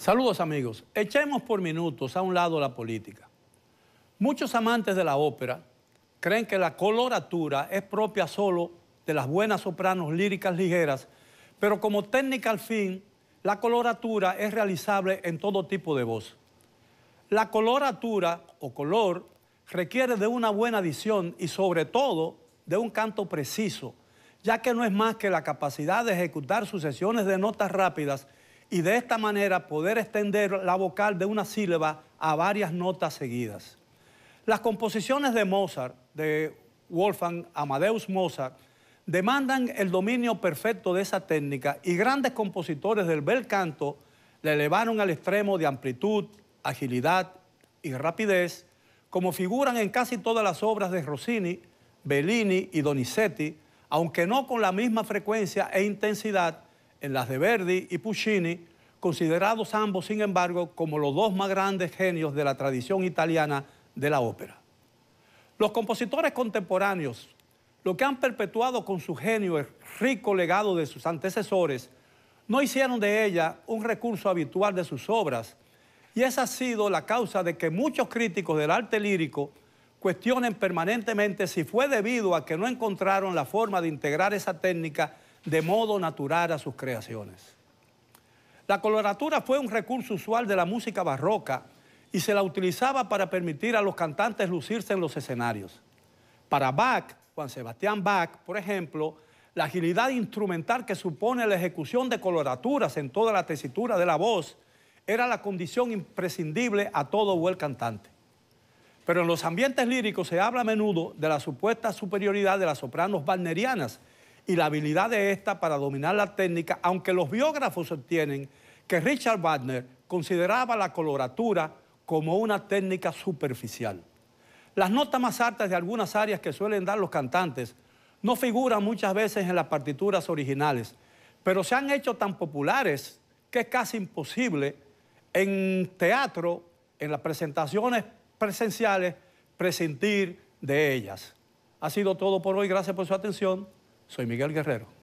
Saludos amigos, echemos por minutos a un lado la política. Muchos amantes de la ópera creen que la coloratura es propia solo de las buenas sopranos líricas ligeras, pero como técnica al fin, la coloratura es realizable en todo tipo de voz. La coloratura o color requiere de una buena adición y sobre todo de un canto preciso, ya que no es más que la capacidad de ejecutar sucesiones de notas rápidas y de esta manera poder extender la vocal de una sílaba a varias notas seguidas. Las composiciones de Mozart, de Wolfgang Amadeus Mozart, demandan el dominio perfecto de esa técnica y grandes compositores del bel canto ...le elevaron al extremo de amplitud, agilidad y rapidez, como figuran en casi todas las obras de Rossini, Bellini y Donizetti, aunque no con la misma frecuencia e intensidad en las de Verdi y Puccini, considerados ambos, sin embargo, como los dos más grandes genios de la tradición italiana de la ópera. Los compositores contemporáneos, lo que han perpetuado con su genio el rico legado de sus antecesores, no hicieron de ella un recurso habitual de sus obras, y esa ha sido la causa de que muchos críticos del arte lírico cuestionen permanentemente si fue debido a que no encontraron la forma de integrar esa técnica de modo natural a sus creaciones. La coloratura fue un recurso usual de la música barroca y se la utilizaba para permitir a los cantantes lucirse en los escenarios. Para Bach, Juan Sebastián Bach, por ejemplo, la agilidad instrumental que supone la ejecución de coloraturas en toda la tesitura de la voz era la condición imprescindible a todo buen cantante. Pero en los ambientes líricos se habla a menudo de la supuesta superioridad de las sopranos wagnerianas y la habilidad de esta para dominar la técnica, aunque los biógrafos obtienen que Richard Wagner consideraba la coloratura como una técnica superficial. Las notas más altas de algunas áreas que suelen dar los cantantes no figuran muchas veces en las partituras originales, pero se han hecho tan populares que es casi imposible en teatro, en las presentaciones presenciales, presentir de ellas. Ha sido todo por hoy. Gracias por su atención. Soy Miguel Guerrero.